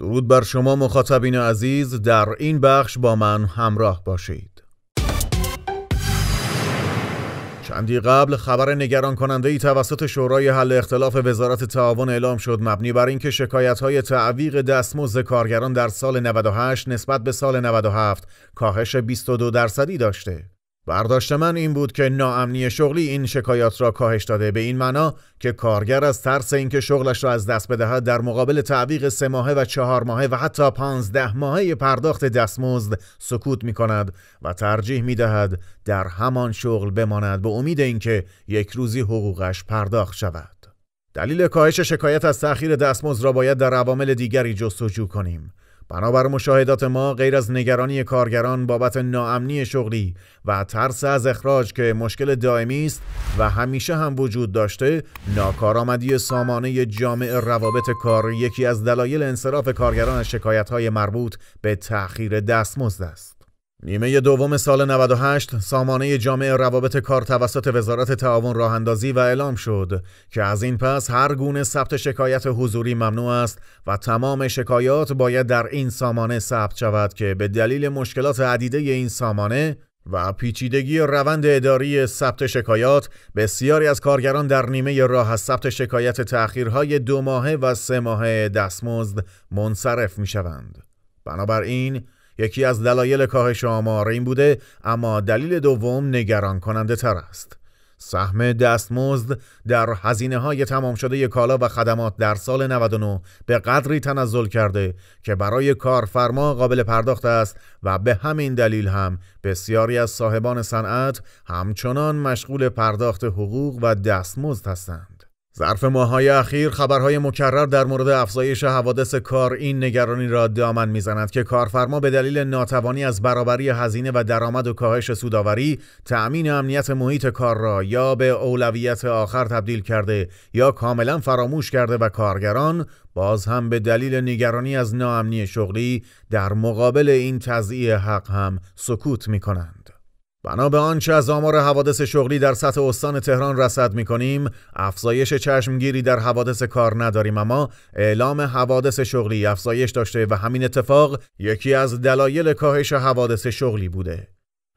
درود بر شما مخاطبین عزیز در این بخش با من همراه باشید چندی قبل خبر نگران کننده ای توسط شورای حل اختلاف وزارت تعاون اعلام شد مبنی بر اینکه شکایت های تعویق دستمزد کارگران در سال 98 نسبت به سال 97 کاهش 22 درصدی داشته برداشت من این بود که ناامنی شغلی این شکایات را کاهش داده به این معنا که کارگر از ترس اینکه شغلش را از دست بدهد در مقابل تعویق سه ماهه و چهار ماهه و حتی پانزده ماهه پرداخت دستمزد سکوت می کند و ترجیح می دهد در همان شغل بماند به امید اینکه یک روزی حقوقش پرداخت شود. دلیل کاهش شکایت از تأخیر دستمزد را باید در عوامل دیگری جستجو کنیم. بنابر مشاهدات ما غیر از نگرانی کارگران بابت ناامنی شغلی و ترس از اخراج که مشکل دائمی است و همیشه هم وجود داشته ناکارآمدی سامانه جامع روابط کار یکی از دلایل انصراف کارگران شکایت های مربوط به تأخیر دستمزد است نیمه دوم سال 98 سامانه جامع روابط کار توسط وزارت تعاون راه اندازی و اعلام شد که از این پس هر گونه ثبت شکایت حضوری ممنوع است و تمام شکایات باید در این سامانه ثبت شود که به دلیل مشکلات عدیده این سامانه و پیچیدگی روند اداری ثبت شکایات بسیاری از کارگران در نیمه راه از ثبت شکایت تأخیرهای دو ماهه و سه ماهه دستمزد منصرف می شوند. بنابراین یکی از دلایل کاهش آمار این بوده اما دلیل دوم نگران کننده تر است. سهم دستمزد در هزینه های تمام شده کالا و خدمات در سال 99 به قدری تنزل کرده که برای کارفرما قابل پرداخت است و به همین دلیل هم بسیاری از صاحبان صنعت همچنان مشغول پرداخت حقوق و دستمزد هستند. ظرف ماهای اخیر خبرهای مکرر در مورد افزایش حوادث کار این نگرانی را دامن میزند که کارفرما به دلیل ناتوانی از برابری هزینه و درآمد و کاهش سوداوری تأمین امنیت محیط کار را یا به اولویت آخر تبدیل کرده یا کاملا فراموش کرده و کارگران باز هم به دلیل نگرانی از ناامنی شغلی در مقابل این تضییع حق هم سکوت می کنند. بنا به آنچه از آمار حوادث شغلی در سطح استان تهران رصد می کنیم، افزایش چشمگیری در حوادث کار نداریم اما اعلام حوادث شغلی افزایش داشته و همین اتفاق یکی از دلایل کاهش حوادث شغلی بوده.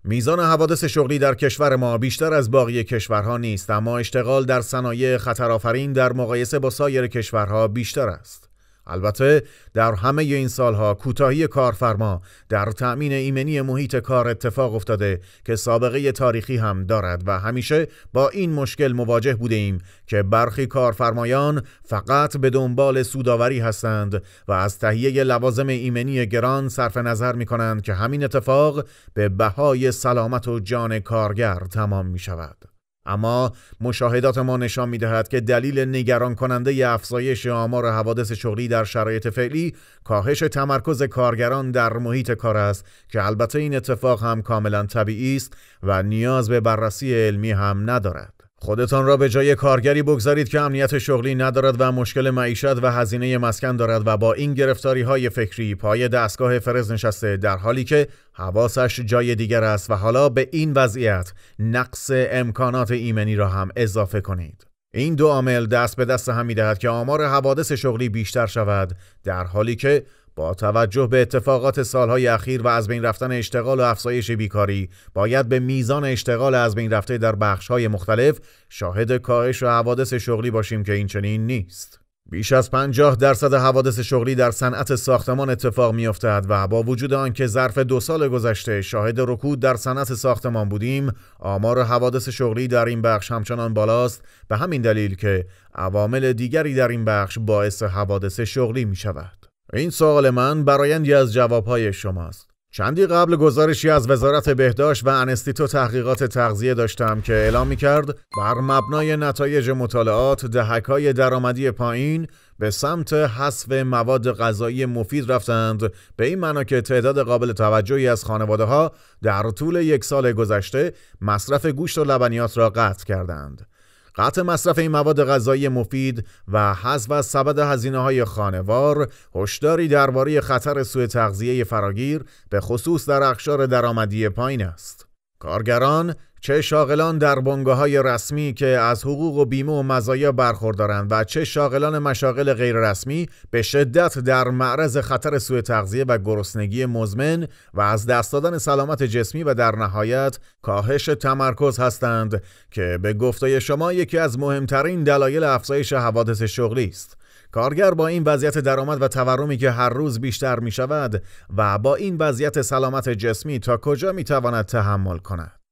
میزان حوادث شغلی در کشور ما بیشتر از باقی کشورها نیست اما اشتغال در صنایع خطرآفرین در مقایسه با سایر کشورها بیشتر است. البته در همه این سالها کوتاهی کارفرما در تأمین ایمنی محیط کار اتفاق افتاده که سابقه تاریخی هم دارد و همیشه با این مشکل مواجه بوده ایم که برخی کارفرمایان فقط به دنبال سوداوری هستند و از تهیه لوازم ایمنی گران صرف نظر می کنند که همین اتفاق به بهای سلامت و جان کارگر تمام می شود. اما مشاهدات ما نشان می دهد که دلیل نگران کننده ی افزایش آمار حوادث شغلی در شرایط فعلی کاهش تمرکز کارگران در محیط کار است که البته این اتفاق هم کاملا طبیعی است و نیاز به بررسی علمی هم ندارد. خودتان را به جای کارگری بگذارید که امنیت شغلی ندارد و مشکل معیشت و هزینه مسکن دارد و با این گرفتاری های فکری پای دستگاه فرز نشسته در حالی که حواسش جای دیگر است و حالا به این وضعیت نقص امکانات ایمنی را هم اضافه کنید. این دو عامل دست به دست هم میدهد که آمار حوادث شغلی بیشتر شود در حالی که با توجه به اتفاقات سالهای اخیر و از بین رفتن اشتغال و افزایش بیکاری باید به میزان اشتغال از بین رفته در بخشهای مختلف شاهد کاهش و حوادث شغلی باشیم که این چنین نیست بیش از پنجاه درصد حوادث شغلی در صنعت ساختمان اتفاق میافتد و با وجود آنکه ظرف دو سال گذشته شاهد رکود در صنعت ساختمان بودیم، آمار حوادث شغلی در این بخش همچنان بالاست به همین دلیل که عوامل دیگری در این بخش باعث حوادث شغلی می شود. این سوال من برایندی از جوابهای شماست. چندی قبل گزارشی از وزارت بهداشت و انستیتو تحقیقات تغذیه داشتم که اعلام می کرد بر مبنای نتایج مطالعات دهکای درآمدی پایین به سمت حذف مواد غذایی مفید رفتند به این معنا که تعداد قابل توجهی از خانواده ها در طول یک سال گذشته مصرف گوشت و لبنیات را قطع کردند. قطع مصرف این مواد غذایی مفید و حذف از سبد هزینه های خانوار هشداری درباره خطر سوء تغذیه فراگیر به خصوص در اخشار درآمدی پایین است کارگران چه شاغلان در بنگاه های رسمی که از حقوق و بیمه و مزایا برخوردارند و چه شاغلان مشاغل غیر رسمی به شدت در معرض خطر سوء تغذیه و گرسنگی مزمن و از دست دادن سلامت جسمی و در نهایت کاهش تمرکز هستند که به گفته شما یکی از مهمترین دلایل افزایش حوادث شغلی است. کارگر با این وضعیت درآمد و تورمی که هر روز بیشتر می شود و با این وضعیت سلامت جسمی تا کجا می تواند تحمل کند؟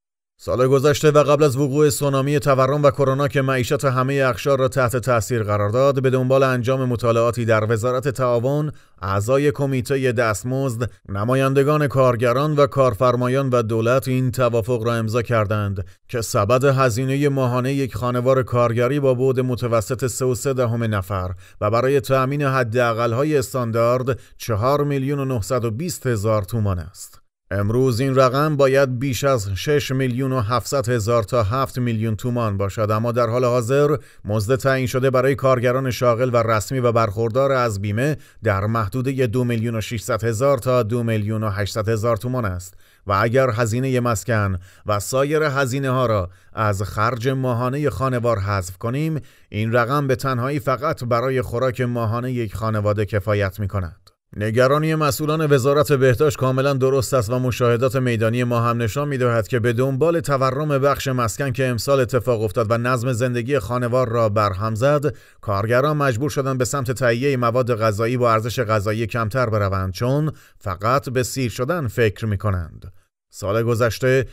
سال گذشته و قبل از وقوع سونامی تورم و کرونا که معیشت همه اخشار را تحت تاثیر قرار داد به دنبال انجام مطالعاتی در وزارت تعاون اعضای کمیته دستمزد نمایندگان کارگران و کارفرمایان و دولت این توافق را امضا کردند که سبد هزینه ماهانه یک خانوار کارگری با بود متوسط 3.3 دهم نفر و برای تأمین حداقل‌های استاندارد چهار میلیون و 920 هزار تومان است امروز این رقم باید بیش از 6 میلیون و 700 هزار تا 7 میلیون تومان باشد اما در حال حاضر مزد تعیین شده برای کارگران شاغل و رسمی و برخوردار از بیمه در محدوده 2 میلیون و 600 هزار تا 2 میلیون و 800 هزار تومان است و اگر هزینه مسکن و سایر هزینه ها را از خرج ماهانه خانوار حذف کنیم این رقم به تنهایی فقط برای خوراک ماهانه یک خانواده کفایت می کند. نگرانی مسئولان وزارت بهداشت کاملا درست است و مشاهدات میدانی ما هم نشان میدهد که به دنبال تورم بخش مسکن که امسال اتفاق افتاد و نظم زندگی خانوار را برهم زد کارگران مجبور شدند به سمت تهیه مواد غذایی با ارزش غذایی کمتر بروند چون فقط به سیر شدن فکر می کنند. سال گذشته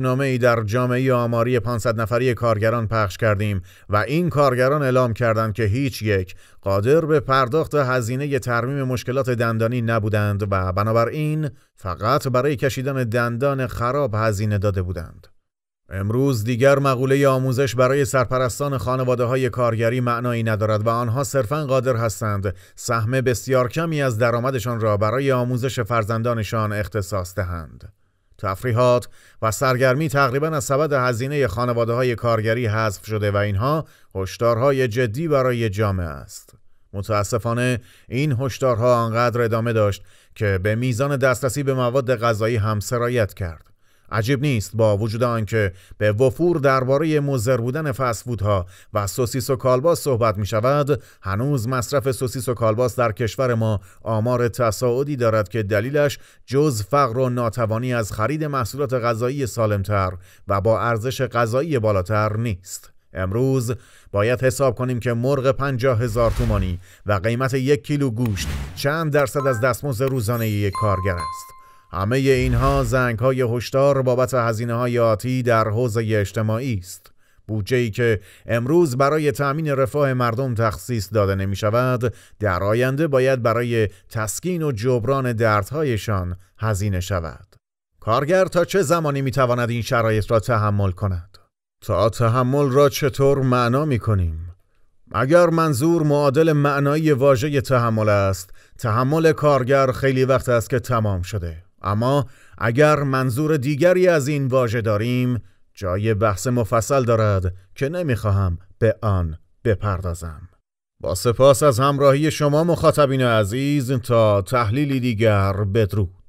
نامه ای در جامعه آماری 500 نفری کارگران پخش کردیم و این کارگران اعلام کردند که هیچ یک قادر به پرداخت هزینه ترمیم مشکلات دندانی نبودند و بنابراین فقط برای کشیدن دندان خراب هزینه داده بودند. امروز دیگر مقوله آموزش برای سرپرستان خانواده های کارگری معنایی ندارد و آنها صرفا قادر هستند سهم بسیار کمی از درآمدشان را برای آموزش فرزندانشان اختصاص دهند. تفریحات و سرگرمی تقریبا از سبد هزینه خانواده های کارگری حذف شده و اینها هشدارهای جدی برای جامعه است. متاسفانه این هشدارها آنقدر ادامه داشت که به میزان دسترسی به مواد غذایی هم سرایت کرد. عجیب نیست با وجود آنکه به وفور درباره مزر بودن فسفودها و سوسیس و کالباس صحبت می شود هنوز مصرف سوسیس و کالباس در کشور ما آمار تصاعدی دارد که دلیلش جز فقر و ناتوانی از خرید محصولات غذایی سالمتر و با ارزش غذایی بالاتر نیست امروز باید حساب کنیم که مرغ پنجاه هزار تومانی و قیمت یک کیلو گوشت چند درصد از دستمزد روزانه یک کارگر است همه اینها زنگ های هشدار بابت هزینه های آتی در حوزه اجتماعی است. بودجه که امروز برای تأمین رفاه مردم تخصیص داده نمی شود در آینده باید برای تسکین و جبران دردهایشان هزینه شود. کارگر تا چه زمانی می تواند این شرایط را تحمل کند؟ تا تحمل را چطور معنا می کنیم؟ اگر منظور معادل معنایی واژه تحمل است، تحمل کارگر خیلی وقت است که تمام شده. اما اگر منظور دیگری از این واژه داریم جای بحث مفصل دارد که نمیخواهم به آن بپردازم با سپاس از همراهی شما مخاطبین عزیز تا تحلیلی دیگر بدرود